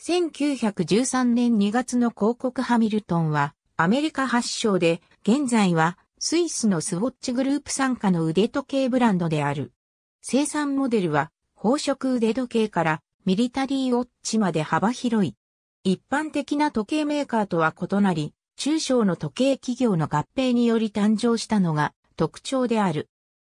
1913年2月の広告ハミルトンは、アメリカ発祥で、現在は、スイスのスウォッチグループ参加の腕時計ブランドである。生産モデルは、宝飾腕時計からミリタリーウォッチまで幅広い。一般的な時計メーカーとは異なり、中小の時計企業の合併により誕生したのが特徴である。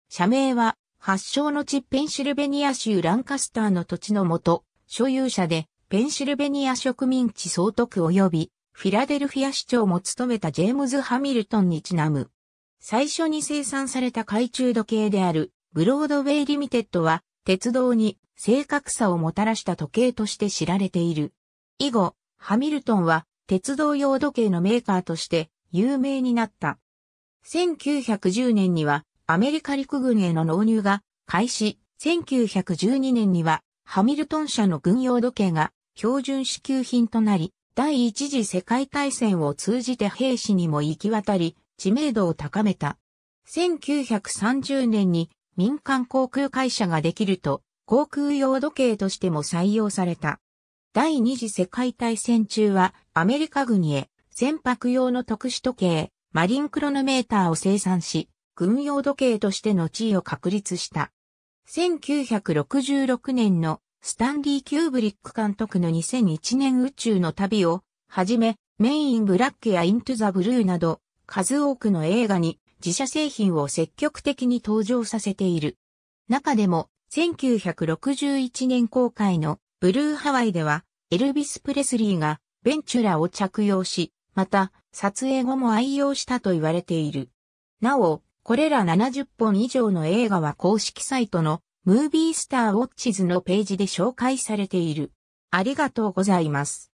社名は、発祥の地ペンシルベニア州ランカスターの土地のもと、所有者でペンシルベニア植民地総督及びフィラデルフィア市長も務めたジェームズ・ハミルトンにちなむ。最初に生産された懐中時計であるブロードウェイ・リミテッドは鉄道に正確さをもたらした時計として知られている。以後、ハミルトンは鉄道用時計のメーカーとして有名になった。1910年にはアメリカ陸軍への納入が開始、1912年にはハミルトン社の軍用時計が標準支給品となり、第一次世界大戦を通じて兵士にも行き渡り、知名度を高めた。1930年に民間航空会社ができると、航空用時計としても採用された。第二次世界大戦中はアメリカ軍へ船舶用の特殊時計、マリンクロノメーターを生産し、軍用時計としての地位を確立した。1966年のスタンリー・キューブリック監督の2001年宇宙の旅を、はじめ、メイン・ブラックやイントゥ・ザ・ブルーなど、数多くの映画に自社製品を積極的に登場させている。中でも、1961年公開のブルーハワイでは、エルビス・プレスリーがベンチュラを着用し、また、撮影後も愛用したと言われている。なお、これら70本以上の映画は公式サイトのムービースターウォッチズのページで紹介されている。ありがとうございます。